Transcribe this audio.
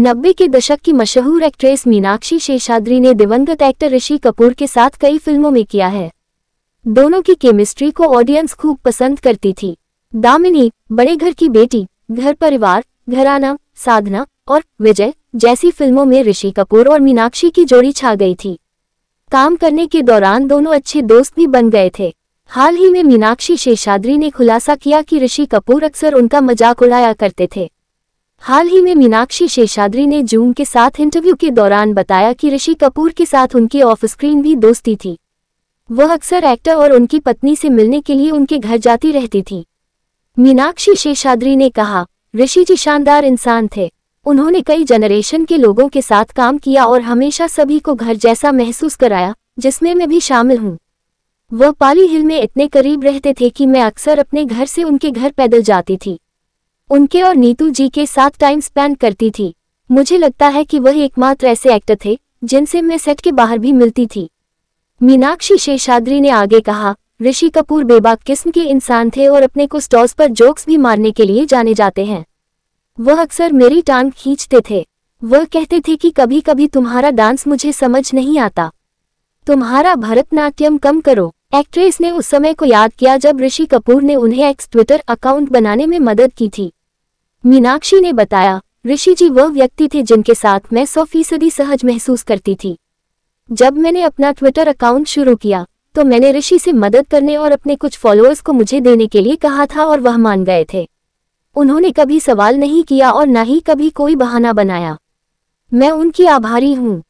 नब्बे के दशक की मशहूर एक्ट्रेस मीनाक्षी शेषाद्री ने दिवंगत एक्टर ऋषि कपूर के साथ कई फिल्मों में किया है दोनों की केमिस्ट्री को ऑडियंस खूब पसंद करती थी दामिनी बड़े घर की बेटी घर परिवार घराना साधना और विजय जैसी फिल्मों में ऋषि कपूर और मीनाक्षी की जोड़ी छा गई थी काम करने के दौरान दोनों अच्छे दोस्त भी बन गए थे हाल ही में मीनाक्षी शेषाद्री ने खुलासा किया कि ऋषि कपूर अक्सर उनका मजाक उड़ाया करते थे हाल ही में मीनाक्षी शेषाद्री ने जूम के साथ इंटरव्यू के दौरान बताया कि ऋषि कपूर के साथ उनकी ऑफ स्क्रीन भी दोस्ती थी वह अक्सर एक्टर और उनकी पत्नी से मिलने के लिए उनके घर जाती रहती थी मीनाक्षी शेषाद्री ने कहा ऋषि जी शानदार इंसान थे उन्होंने कई जनरेशन के लोगों के साथ काम किया और हमेशा सभी को घर जैसा महसूस कराया जिसमें मैं भी शामिल हूँ वह पाली हिल में इतने करीब रहते थे कि मैं अक्सर अपने घर से उनके घर पैदल जाती थी उनके और नीतू जी के साथ टाइम स्पेंड करती थी मुझे लगता है कि वह एकमात्र ऐसे एक्टर थे जिनसे मैं सेट के बाहर भी मिलती थी मीनाक्षी शेषाद्री ने आगे कहा ऋषि कपूर बेबाक किस्म के इंसान थे और अपने को स्टॉल्स पर जोक्स भी मारने के लिए जाने जाते हैं वह अक्सर मेरी टांग खींचते थे वह कहते थे कि कभी कभी तुम्हारा डांस मुझे समझ नहीं आता तुम्हारा भरतनाट्यम कम करो एक्ट्रेस ने उस समय को याद किया जब ऋषि कपूर ने उन्हें एक्स ट्विटर अकाउंट बनाने में मदद की थी मीनाक्षी ने बताया ऋषि जी वह व्यक्ति थे जिनके साथ मैं सौ फीसदी सहज महसूस करती थी जब मैंने अपना ट्विटर अकाउंट शुरू किया तो मैंने ऋषि से मदद करने और अपने कुछ फॉलोअर्स को मुझे देने के लिए कहा था और वह मान गए थे उन्होंने कभी सवाल नहीं किया और न ही कभी कोई बहाना बनाया मैं उनकी आभारी हूँ